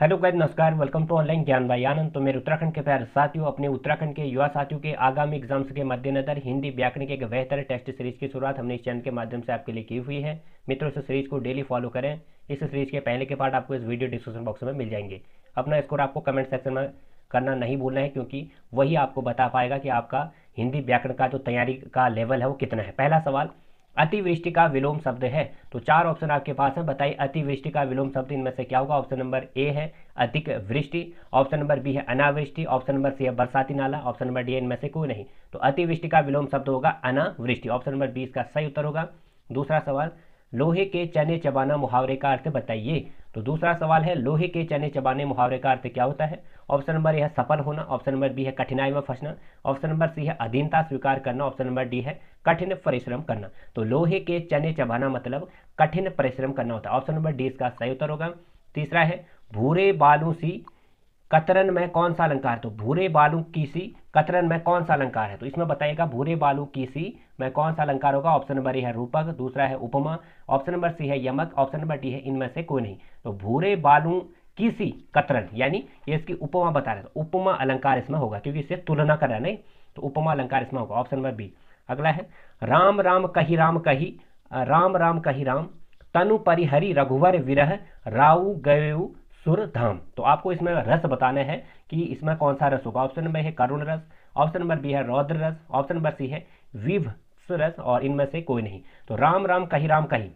hello guys नमस्कार welcome to online Gyan Bhai आनंद तो मेरे उत्तराखंड के प्यार साथियों अपने उत्तराखंड के युवा साथियों के आगामी एग्जाम्स के मद्देनजर हिंदी व्याकरण के एक बेहतर टेस्ट सीरीज की शुरुआत हमने इस चैनल के माध्यम से आपके लिए की हुई है मित्रों इस सीरीज को डेली फॉलो करें इस सीरीज के पहले के पार्ट आपको इस वीडियो डिस्क्रिप्शन बॉक्स में मिल जाएंगे अपना स्कोर आपको कमेंट सेक्शन में करना नहीं भूलना है क्योंकि वही आपको बता पाएगा कि आपका हिंदी व्याकरण का जो तैयारी का लेवल है वो कितना है पहला सवाल अतिवृष्टि का विलोम शब्द है तो चार ऑप्शन आपके पास है बताइए अतिवृष्टि का विलोम शब्द इनमें से क्या होगा ऑप्शन नंबर ए है अधिक वृष्टि ऑप्शन नंबर बी है अनावृष्टि ऑप्शन नंबर सी है बरसाती नाला ऑप्शन नंबर डी इनमें से कोई नहीं तो अतिवृष्टि का विलोम शब्द होगा अनावृष्टि ऑप्शन नंबर बी इसका सही उत्तर होगा दूसरा सवाल लोहे के चने चबाना मुहावरे का अर्थ बताइए तो दूसरा सवाल है लोहे के चने चबाने मुहावरे का अर्थ क्या होता है ऑप्शन नंबर ए है सफल होना ऑप्शन नंबर बी है कठिनाई में फंसना ऑप्शन नंबर सी है अधीनता स्वीकार करना ऑप्शन नंबर डी है कठिन परिश्रम करना तो लोहे के चने चबाना मतलब कठिन परिश्रम करना होता है ऑप्शन नंबर डी इसका सही उत्तर होगा तीसरा है भूरे बालों सी कतरन में कौन सा अलंकार तो भूरे बालू की सी कतरन में कौन सा अलंकार है तो इसमें बताइएगा भूरे बालू की सी में कौन सा अलंकार होगा ऑप्शन नंबर ए है रूपक दूसरा है उपमा ऑप्शन नंबर सी है यमक ऑप्शन नंबर डी है इनमें से कोई नहीं तो भूरे बालू की सी कतरन यानी ये इसकी उपमा बता रहे तो उपमा अलंकार इसमें होगा क्योंकि इससे तुलना कर रहा है नहीं तो उपमा अलंकार इसमें होगा ऑप्शन नंबर बी अगला है राम राम कही राम कही राम राम कही राम तनु परिहरी रघुवर विरह राउ गयु सुरधाम धाम तो आपको इसमें रस बताने हैं कि इसमें कौन सा रस होगा ऑप्शन नंबर है करुण रस ऑप्शन नंबर बी है रौद्र रस ऑप्शन नंबर सी है विभ रस और इनमें से कोई नहीं तो राम राम कही राम कही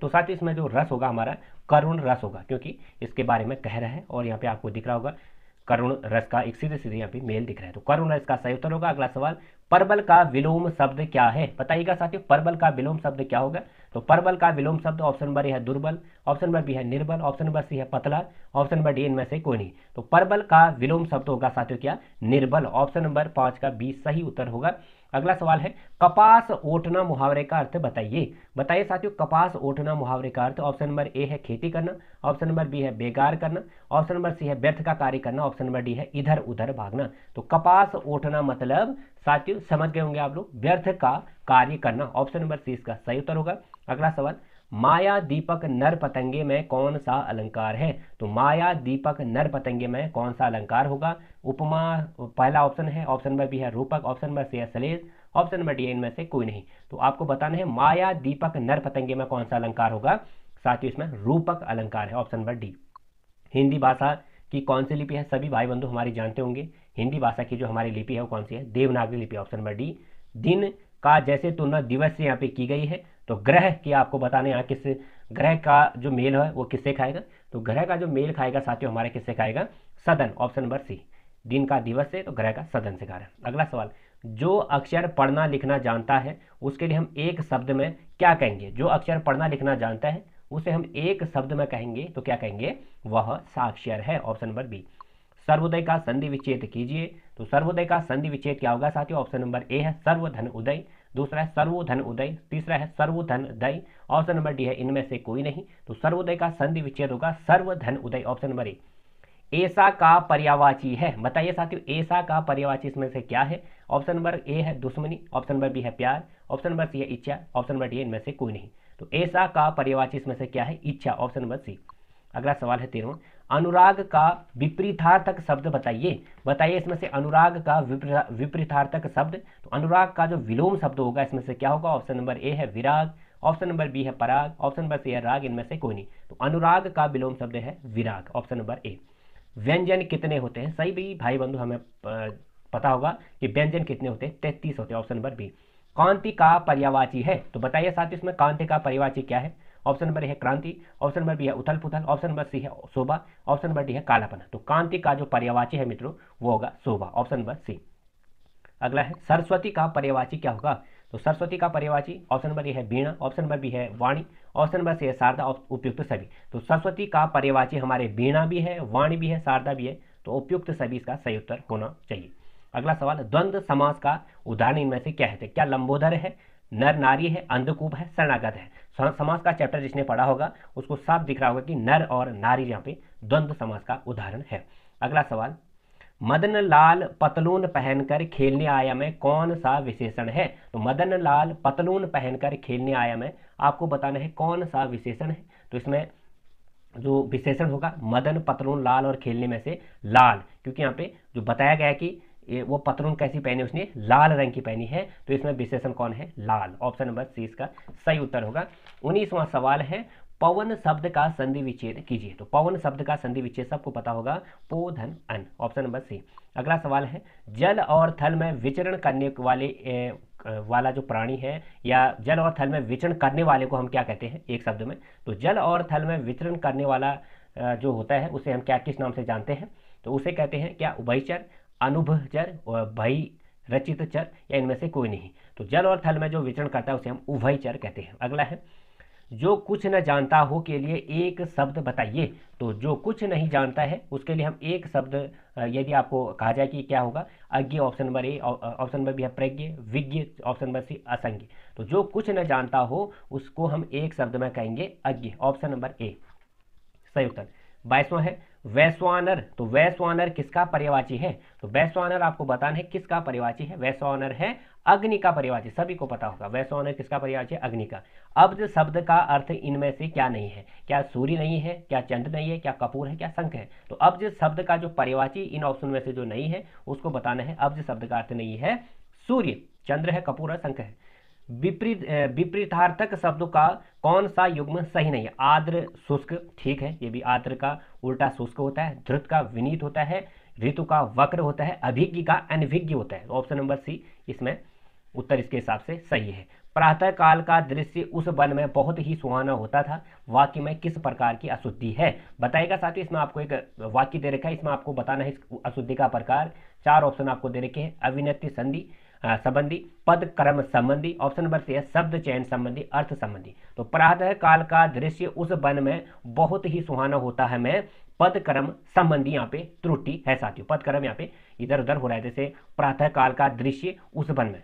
तो साथ ही इसमें जो रस होगा हमारा करुण रस होगा क्योंकि इसके बारे में कह रहा है और यहाँ पे आपको दिख रहा होगा करुण रस का एक सीधे सीधे यहाँ पे मेल दिख रहा है तो करुण रस का सही उत्तर होगा अगला सवाल परबल का विलोम शब्द क्या है बताइएगा साथियों परबल का विलोम शब्द क्या होगा तो परबल का विलोम शब्द ऑप्शन नंबर ए है दुर्बल ऑप्शन नंबर बी है निर्बल ऑप्शन नंबर सी है पतला ऑप्शन नंबर डी इनमें से कोई नहीं तो परबल का विलोम शब्द होगा साथियों क्या निर्बल ऑप्शन नंबर पाँच का बी सही उत्तर होगा अगला सवाल है कपास ओटना मुहावरे का अर्थ बताइए बताइए साथियों कपास ओटना मुहावरे का अर्थ ऑप्शन नंबर ए है खेती करना ऑप्शन नंबर बी है बेकार करना ऑप्शन नंबर सी है व्यर्थ का कार्य करना ऑप्शन नंबर डी है इधर उधर भागना तो कपास ओटना मतलब साथियों समझ गए होंगे आप लोग व्यर्थ का कार्य करना ऑप्शन नंबर सी इसका सही उत्तर होगा अगला सवाल माया दीपक नर पतंगे में कौन सा अलंकार है तो माया दीपक नर पतंगे में कौन सा अलंकार होगा उपमा पहला ऑप्शन है ऑप्शन नंबर बी है रूपक ऑप्शन नंबर सी है सलेज ऑप्शन नंबर डी इनमें से कोई नहीं तो आपको बताना है माया दीपक नर पतंगे में कौन सा अलंकार होगा साथ ही इसमें रूपक अलंकार है ऑप्शन नंबर डी हिंदी भाषा की कौन सी लिपि है सभी भाई बंधु हमारे जानते होंगे हिंदी भाषा की जो हमारी लिपि है वो कौन सी है देवनागरी लिपि ऑप्शन नंबर डी दिन का जैसे तुलना दिवस से यहाँ पे की गई है तो ग्रह की आपको बताने यहाँ किस ग्रह का जो मेल है वो किससे खाएगा तो ग्रह का जो मेल खाएगा साथियों हमारे किससे खाएगा सदन ऑप्शन नंबर सी दिन का दिवस से तो ग्रह का सदन से खा रहा है अगला सवाल जो अक्षर पढ़ना लिखना जानता है उसके लिए हम एक शब्द में क्या कहेंगे जो अक्षर पढ़ना लिखना जानता है उसे हम एक शब्द में कहेंगे तो क्या कहेंगे वह साक्षर है ऑप्शन नंबर बी सर्वोदय का संधि विच्छेद कीजिए तो सर्वोदय का संधि विच्छेद क्या होगा साथियों ऑप्शन नंबर ए है सर्वधन उदय दूसरा है सर्वोधन उदय तीसरा है सर्वधन दय ऑप्शन नंबर डी है इनमें से कोई नहीं तो सर्वोदय का संधि विच्छेद होगा सर्वधन उदय ऑप्शन नंबर ए ऐसा का पर्यावाची है बताइए साथियों ऐसा का पर्यावाची इसमें से क्या है ऑप्शन नंबर ए है दुश्मनी ऑप्शन नंबर बी है प्यार ऑप्शन नंबर सी है इच्छा ऑप्शन नंबर डी इनमें से कोई नहीं तो ऐसा का पर्यावाची इसमें से क्या है इच्छा ऑप्शन नंबर सी अगला सवाल है तेरह अनुराग का विपरीतार्थक शब्द बताइए बताइए इसमें से अनुराग का विपरीतार्थक शब्द तो अनुराग का जो विलोम शब्द होगा इसमें से क्या होगा ऑप्शन नंबर ए है विराग ऑप्शन नंबर बी है पराग ऑप्शन नंबर सी है राग इनमें से कोई नहीं तो अनुराग का विलोम शब्द है विराग ऑप्शन नंबर ए व्यंजन कितने होते हैं सही भी भाई बंधु हमें पता होगा कि व्यंजन कितने होते हैं तैतीस होते हैं ऑप्शन नंबर बी कांति का पर्यावाची है तो बताइए साथ इसमें कांति का पर्यावाची क्या है ऑप्शन नंबर है क्रांति ऑप्शन नंबर बी है उथल पुथल ऑप्शन नंबर सी है शोभा ऑप्शन नंबर डी है कालापन तो क्रांति का जो पर्यावाची है मित्रों वो होगा शोभा ऑप्शन नंबर सी अगला है सरस्वती का पर्यावाची क्या होगा तो सरस्वती का पर्यावाची ऑप्शन नंबर ए है वीणा ऑप्शन नंबर बी है वाणी ऑप्शन नंबर सी है शारदा उपयुक्त सभी तो सरस्वती का पर्यावाची हमारे वीणा भी है वाणी भी है शारदा भी है तो उपयुक्त सभी इसका सही उत्तर होना चाहिए अगला सवाल द्वंद्व समास का उदाहरण इनमें से क्या है तो क्या लंबोदर है नर नारी है अंधकूप है शरणागत है समाज का चैप्टर जिसने पढ़ा होगा उसको साफ दिख रहा होगा कि नर और नारी यहाँ पे द्वंद्व समाज का उदाहरण है अगला सवाल मदन लाल पतलून पहनकर खेलने आया में कौन सा विशेषण है तो मदन लाल पतलून पहनकर खेलने आया में आपको बताना है कौन सा विशेषण है तो इसमें जो विशेषण होगा मदन पतलून लाल और खेलने में से लाल क्योंकि यहाँ पे जो बताया गया है कि ये वो पतलून कैसी पहनी उसने लाल रंग की पहनी है तो इसमें विशेषण कौन है लाल ऑप्शन नंबर सी इसका सही उत्तर होगा उन्नीसवां सवाल है पवन शब्द का संधि विच्छेद कीजिए तो पवन शब्द का संधि विच्छेद सबको पता होगा पोधन अन ऑप्शन नंबर सी अगला सवाल है जल और थल में विचरण करने वाले ए, वाला जो प्राणी है या जल और थल में विचरण करने वाले को हम क्या कहते हैं एक शब्द में तो जल और थल में विचरण करने वाला जो होता है उसे हम क्या किस नाम से जानते हैं तो उसे कहते हैं क्या उभयचर अनुभ चर और भई रचित चर या इनमें से कोई नहीं तो जल और थल में जो विचरण करता है उसे हम उभय चर कहते हैं अगला है जो कुछ न जानता हो के लिए एक शब्द बताइए तो जो कुछ नहीं जानता है उसके लिए हम एक शब्द यदि आपको कहा जाए कि क्या होगा अज्ञ option number A option number B है प्रज्ञ विज्ञ ऑप्शन नंबर सी असंज्ञ तो जो कुछ न जानता हो उसको हम एक शब्द में कहेंगे अज्ञ ऑप्शन नंबर ए संयुक्त बाईसवां है वैश्वानर तो वैश्वानर किसका परिवाची है तो वैश्वानर आपको बताना है किसका परिवाची है वैश्वानर है अग्नि का परिवाची सभी को पता होगा वैश्वानर किसका परिवाची है अग्नि का अब्द शब्द का अर्थ इनमें से क्या नहीं है क्या सूर्य नहीं है क्या चंद्र नहीं है क्या कपूर है क्या शंख है तो अब्ज शब्द का जो परिवाची इन ऑप्शन में से जो नहीं है उसको बताना है अब्ज शब्द का अर्थ नहीं है सूर्य चंद्र है कपूर है शंख है विपरीत विपरीतार्थक शब्दों का कौन सा युग्म सही नहीं है आद्र शुष्क ठीक है ये भी आद्र का उल्टा शुष्क होता है ध्रुत का विनीत होता है ऋतु का वक्र होता है अभिज्ञ का अनभिज्ञ होता है ऑप्शन नंबर सी इसमें उत्तर इसके हिसाब से सही है प्रातः काल का दृश्य उस वन में बहुत ही सुहाना होता था वाक्य में किस प्रकार की अशुद्धि है बताएगा साथ ही इसमें आपको एक वाक्य दे रखा है इसमें आपको बताना है इस अशुद्धि का प्रकार चार ऑप्शन आपको दे रखे हैं अविनति संधि संबंधी पद कर्म संबंधी ऑप्शन नंबर सी है शब्द चयन संबंधी अर्थ संबंधी तो प्रातः काल का दृश्य उस वन में बहुत ही सुहाना होता है मैं पद कर्म संबंधी यहाँ पे त्रुटि है साथियों पद कर्म यहाँ पे इधर उधर हो रहा है जैसे प्रातः काल का दृश्य उस वन में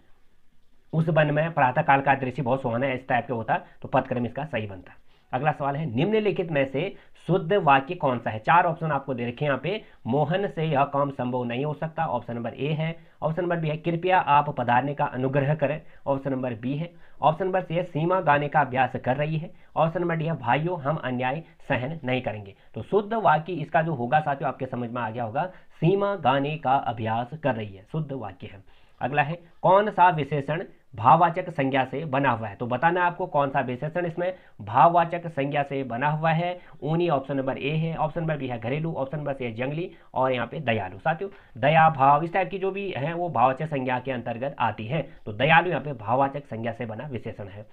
उस वन में प्रातः काल का दृश्य बहुत सुहाना है इस टाइप के होता तो पद कर्म इसका सही बनता अगला सवाल है निम्नलिखित में से शुद्ध वाक्य कौन सा है चार ऑप्शन आपको दे रखे यहाँ पे मोहन से यह काम संभव नहीं हो सकता ऑप्शन नंबर ए है ऑप्शन नंबर बी है कृपया आप पधारने का अनुग्रह करें ऑप्शन नंबर बी है ऑप्शन नंबर सी है सीमा गाने का अभ्यास कर रही है ऑप्शन नंबर डी है भाइयों हम अन्याय सहन नहीं करेंगे तो शुद्ध वाक्य इसका जो होगा साथियों आपके समझ में आ गया होगा सीमा गाने का अभ्यास कर रही है शुद्ध वाक्य है अगला है कौन सा विशेषण भाववाचक संज्ञा से बना हुआ है तो बताना आपको कौन सा विशेषण इसमें भाववाचक संज्ञा से बना हुआ है ऊनी ऑप्शन नंबर ए है ऑप्शन नंबर बी है घरेलू ऑप्शन नंबर सी है जंगली और यहाँ पे दयालु साथियों दया भाव इस टाइप की जो भी है वो भाववाचक संज्ञा के अंतर्गत आती है तो दयालु यहाँ पे भाववाचक संज्ञा से बना विशेषण है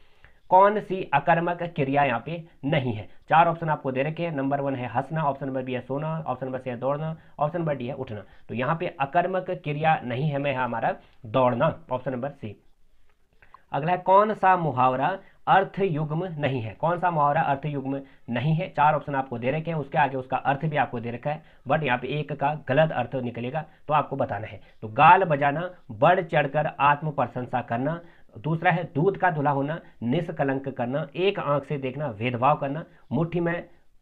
कौन सी अकर्मक क्रिया यहाँ पे नहीं है चार ऑप्शन आपको दे रखे हैं नंबर वन है हंसना ऑप्शन नंबर बी है सोना ऑप्शन नंबर सी है दौड़ना ऑप्शन नंबर डी है उठना तो यहाँ पे अकर्मक क्रिया नहीं है मैं हमारा दौड़ना ऑप्शन नंबर सी अगला है कौन सा मुहावरा अर्थ युग्म नहीं है कौन सा मुहावरा अर्थ युग्म नहीं है चार ऑप्शन आपको दे रखे हैं उसके आगे उसका अर्थ भी आपको दे रखा है बट यहाँ पे एक का गलत अर्थ निकलेगा तो आपको बताना है तो गाल बजाना बढ़ चढ़कर आत्म प्रशंसा करना दूसरा है दूध का धुला होना निष्कलंक करना एक आंख से देखना भेदभाव करना मुट्ठी में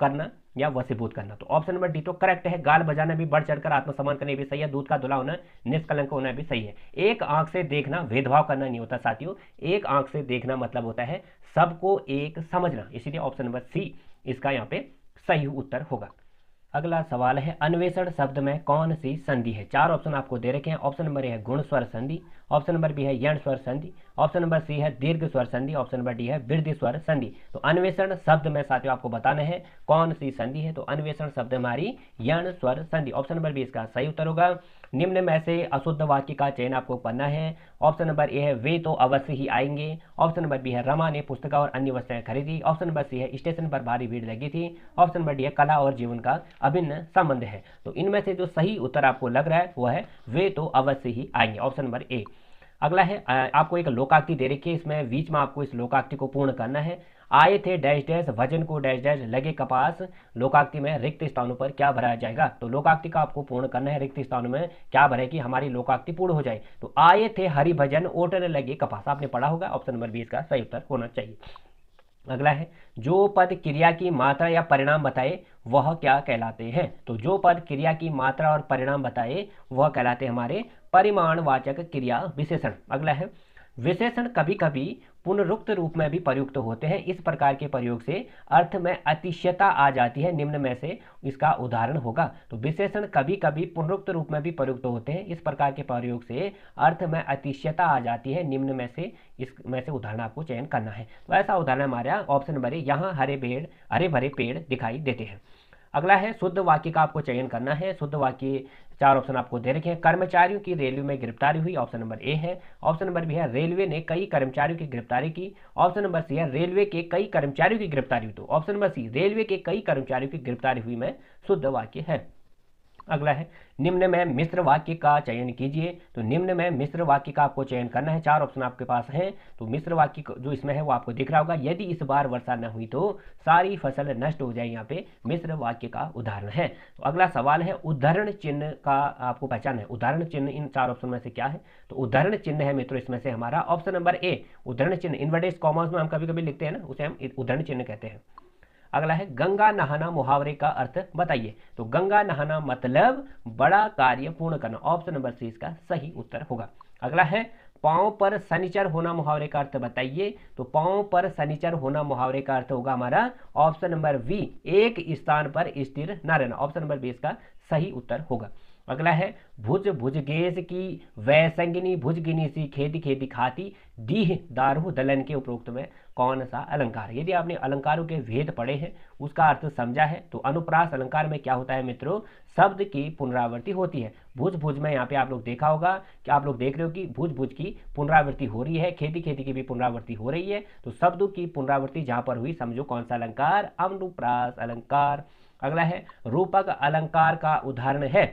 करना या वसीभूत करना तो ऑप्शन नंबर डी तो करेक्ट है गाल बजाना भी बढ़ चढ़कर आत्मसम्मान करने भी सही है दूध का धुला होना निष्कलंक होना भी सही है एक आंख से देखना भेदभाव करना नहीं होता साथियों एक आंख से देखना मतलब होता है सबको एक समझना इसीलिए ऑप्शन नंबर सी इसका यहाँ पे सही उत्तर होगा अगला सवाल है अन्वेषण शब्द में कौन सी संधि है चार ऑप्शन आपको दे रखे हैं ऑप्शन नंबर ए है गुण स्वर संधि ऑप्शन नंबर बी है यण स्वर संधि ऑप्शन नंबर सी है दीर्घ स्वर संधि ऑप्शन नंबर डी है वृद्धि स्वर संधि तो अन्वेषण शब्द में साथियों आपको बताना है कौन सी संधि है तो अन्वेषण शब्द हमारी यण स्वर संधि ऑप्शन नंबर बी इसका सही उत्तर होगा निम्न में से अशुद्ध वाक्य का चयन आपको करना है ऑप्शन नंबर ए है वे तो अवश्य ही आएंगे ऑप्शन नंबर बी है रमा ने पुस्तक और अन्य वस्तुएं खरीदी ऑप्शन नंबर सी है स्टेशन पर भारी भीड़ लगी थी ऑप्शन नंबर डी है कला और जीवन का अभिन्न संबंध है तो इनमें से जो सही उत्तर आपको लग रहा है वह है वे तो अवश्य ही आएंगे ऑप्शन नंबर ए अगला है आपको एक लोकाक्ति दे रखी है इसमें बीच में आपको इस लोकाक्ति को पूर्ण करना है आए थे डैश डैश वजन को डैश डैश लगे कपास लोकाक्ति में रिक्त स्थानों पर क्या भराया जाएगा तो लोकाक्ति का आपको पूर्ण करना है रिक्त स्थानों में क्या भरे कि हमारी लोकाक्ति पूर्ण हो जाए तो आए थे हरि भजन ओटने लगे कपास आपने पढ़ा होगा ऑप्शन नंबर बीस का सही उत्तर होना चाहिए अगला है जो पद क्रिया की मात्रा या परिणाम बताए वह क्या कहलाते हैं तो जो पद क्रिया की मात्रा और परिणाम बताए वह कहलाते हमारे परिमाणवाचक क्रिया विशेषण अगला है विशेषण कभी कभी पुनरुक्त रूप में भी प्रयुक्त होते हैं इस प्रकार के प्रयोग से अर्थ में अतिशयता आ जाती है निम्न में से इसका उदाहरण होगा तो विशेषण कभी कभी पुनरुक्त रूप में भी प्रयुक्त होते हैं इस प्रकार के प्रयोग से अर्थ में अतिशयता आ जाती है निम्न में से इसमें से उदाहरण आपको चयन करना है तो ऐसा उदाहरण हमारा ऑप्शन नंबर यहाँ हरे पेड़ हरे भरे पेड़ दिखाई देते हैं अगला है शुद्ध वाक्य का आपको चयन करना है शुद्ध वाक्य चार ऑप्शन आपको दे रखे हैं कर्मचारियों की रेलवे में गिरफ्तारी हुई ऑप्शन नंबर ए है ऑप्शन नंबर बी है रेलवे ने कई कर्मचारियों की गिरफ्तारी की ऑप्शन नंबर सी है रेलवे के कई कर्मचारियों की गिरफ्तारी हुई तो ऑप्शन नंबर सी रेलवे के कई कर्मचारियों की गिरफ्तारी हुई में शुद्ध वाक्य है अगला है निम्न में मिश्र वाक्य का चयन कीजिए तो निम्न में मिश्र वाक्य का आपको चयन करना है चार ऑप्शन आपके पास हैं तो मिश्र वाक्य जो इसमें है वो आपको दिख रहा होगा यदि इस बार वर्षा न हुई तो सारी फसल नष्ट हो जाए यहाँ पे मिश्र वाक्य का उदाहरण है तो अगला सवाल है उदाहरण चिन्ह का आपको पहचान है उदाहरण चिन्ह इन चार ऑप्शन में से क्या है तो उदाहरण चिन्ह है मित्रों इसमें से हमारा ऑप्शन नंबर ए उदाहरण चिन्ह इन्वर्टेड कॉमर्स में हम कभी कभी लिखते हैं ना उसे हम उदाहरण चिन्ह कहते हैं अगला है गंगा नहाना मुहावरे का अर्थ बताइए तो गंगा नहाना मतलब बड़ा कार्य पूर्ण करना ऑप्शन नंबर सी इसका सही उत्तर होगा अगला है पाँव पर शनिचर होना मुहावरे का अर्थ बताइए तो पाँव पर शनिचर होना मुहावरे का अर्थ होगा हमारा ऑप्शन नंबर बी एक स्थान पर स्थिर न रहना ऑप्शन नंबर बी इसका सही उत्तर होगा अगला है भुज भुजगेश की वैसंगनी भुजगिनी सी खेती खेती खाती दीह दारू दलन के उपरोक्त में कौन सा अलंकार यदि आपने अलंकारों के भेद पढ़े हैं उसका अर्थ समझा है तो अनुप्रास अलंकार में क्या होता है मित्रों शब्द की पुनरावृत्ति होती है भुज भुज में यहाँ पे आप लोग देखा होगा कि आप लोग देख रहे हो कि भुज भुज की पुनरावृत्ति हो रही है खेती खेती की भी पुनरावृत्ति हो रही है तो शब्दों की पुनरावृत्ति जहाँ पर हुई समझो कौन सा अलंकार अनुप्रास अलंकार अगला है रूपक अलंकार का उदाहरण है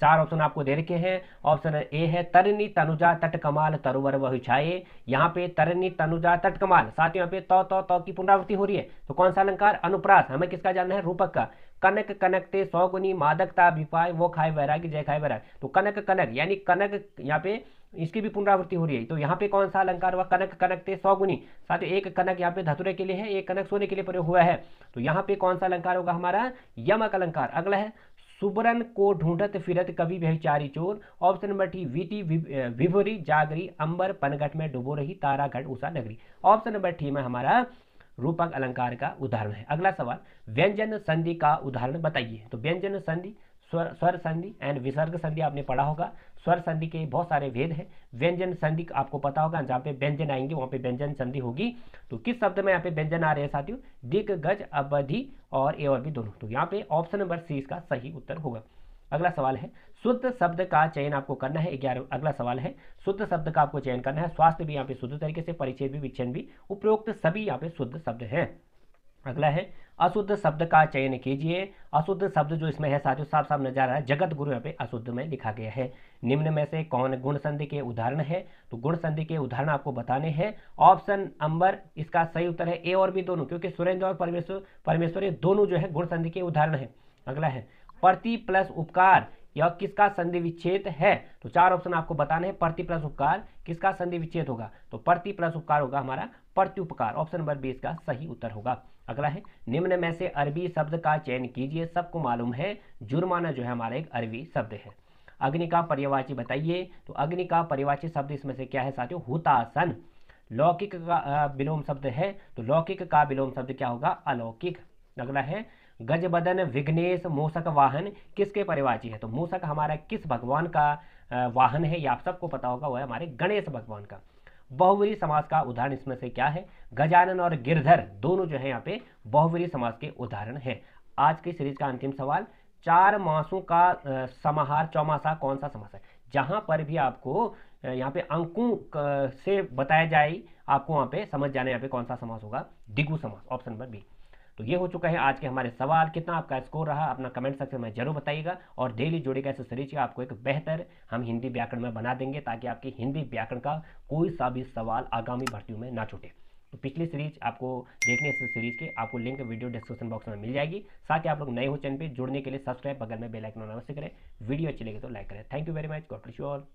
चार ऑप्शन आपको दे रखे हैं ऑप्शन ए है तरनी तनुजा तट कमाल तरुवर वह छाए यहाँ पे तरनी तनुजा तट कमाल साथ यहाँ पे तो तो तो की पुनरावृत्ति हो रही है तो कौन सा अलंकार अनुप्रास हमें किसका जानना है रूपक का कनक कनकते सौगुनी मादकता विपाय वो खाए वैराग जय खाए वैराग तो कनक कनक यानी कनक यहाँ पे इसकी भी पुनरावृत्ति हो रही है तो यहाँ पे कौन सा अलंकार हुआ कनक कनक थे सौगुनी साथ एक कनक यहाँ पे धतुरे के लिए है एक कनक सोने के लिए प्रयोग हुआ है तो यहाँ पे कौन सा अलंकार होगा हमारा यमक अलंकार अगला है सुबरन को ढूंढत फिरत कवि व्यविचारी चारी चोर ऑप्शन नंबर टी वीटी विभोरी जागरी अंबर पनघट में डुबो रही ताराघट उषा नगरी ऑप्शन नंबर टी में हमारा रूपक अलंकार का उदाहरण है अगला सवाल व्यंजन संधि का उदाहरण बताइए तो व्यंजन संधि स्वर स्वर संधि एंड विसर्ग संधि आपने पढ़ा होगा स्वर संधि के बहुत सारे भेद हैं व्यंजन संधि आपको पता होगा जहाँ पे व्यंजन आएंगे वहाँ पे व्यंजन संधि होगी तो किस शब्द में यहाँ पे व्यंजन आ रहे हैं साथियों दिग गज अवधि और ए और भी दोनों तो यहाँ पे ऑप्शन नंबर सी इसका सही उत्तर होगा अगला सवाल है शुद्ध शब्द का चयन आपको करना है ग्यारह अगला सवाल है शुद्ध शब्द का आपको चयन करना है स्वास्थ्य भी यहाँ पे शुद्ध तरीके से परिचय भी विच्छेद भी उपरोक्त सभी यहाँ पे शुद्ध शब्द हैं अगला है अशुद्ध शब्द का चयन कीजिए अशुद्ध शब्द जो इसमें है साथियों साफ साफ नजर आ रहा है जगत गुरु यहाँ पे अशुद्ध में लिखा गया है निम्न में से कौन गुण संधि के उदाहरण है तो गुण संधि के उदाहरण आपको बताने हैं ऑप्शन नंबर इसका सही उत्तर है ए और बी दोनों क्योंकि सुरेंद्र और परमेश्वर परमेश्वर ये दोनों जो है गुण संधि के उदाहरण है अगला है प्रति प्लस उपकार या किसका संधि विच्छेद है तो चार ऑप्शन आपको बताने हैं प्रति प्लस उपकार किसका संधि विच्छेद होगा तो प्रति प्लस उपकार होगा हमारा प्रति उपकार ऑप्शन नंबर बी इसका सही उत्तर होगा अगला है निम्न में से अरबी शब्द का चयन कीजिए सबको मालूम है जुर्माना जो है हमारा एक अरबी शब्द है अग्नि का परिवाची बताइए तो अग्नि का परिवाची शब्द इसमें से क्या है साथियों हुतासन लौकिक का विलोम शब्द है तो लौकिक का विलोम शब्द क्या होगा अलौकिक अगला है गजबदन विघ्नेश मूसक वाहन किसके परिवाची है तो मूसक हमारा किस भगवान का वाहन है ये आप सबको पता होगा वह हमारे गणेश भगवान का बहुवरी समाज का उदाहरण इसमें से क्या है गजानन और गिरधर दोनों जो है यहाँ पे बहुवरी समाज के उदाहरण है आज की सीरीज का अंतिम सवाल चार मासों का समाहार चौमासा कौन सा समास है जहां पर भी आपको यहाँ पे अंकों से बताया जाए आपको वहां पे समझ जाने यहाँ पे कौन सा समास होगा दिगु समास ऑप्शन नंबर बी तो ये हो चुका है आज के हमारे सवाल कितना आपका स्कोर रहा अपना कमेंट सेक्शन में जरूर बताइएगा और डेली जुड़े कैसे सीरीज का आपको एक बेहतर हम हिंदी व्याकरण में बना देंगे ताकि आपकी हिंदी व्याकरण का कोई सा भी सवाल आगामी भर्तियों में ना छूटे तो पिछली सीरीज आपको देखने इस सीरीज के आपको लिंक वीडियो डिस्क्रिप्शन बॉक्स में मिल जाएगी साथ ही आप लोग नए हो चैनल पे जुड़ने के लिए सब्सक्राइब बगल में बेल आइकन अवश्य करें वीडियो अच्छी लगे तो लाइक करें thank you very much god you all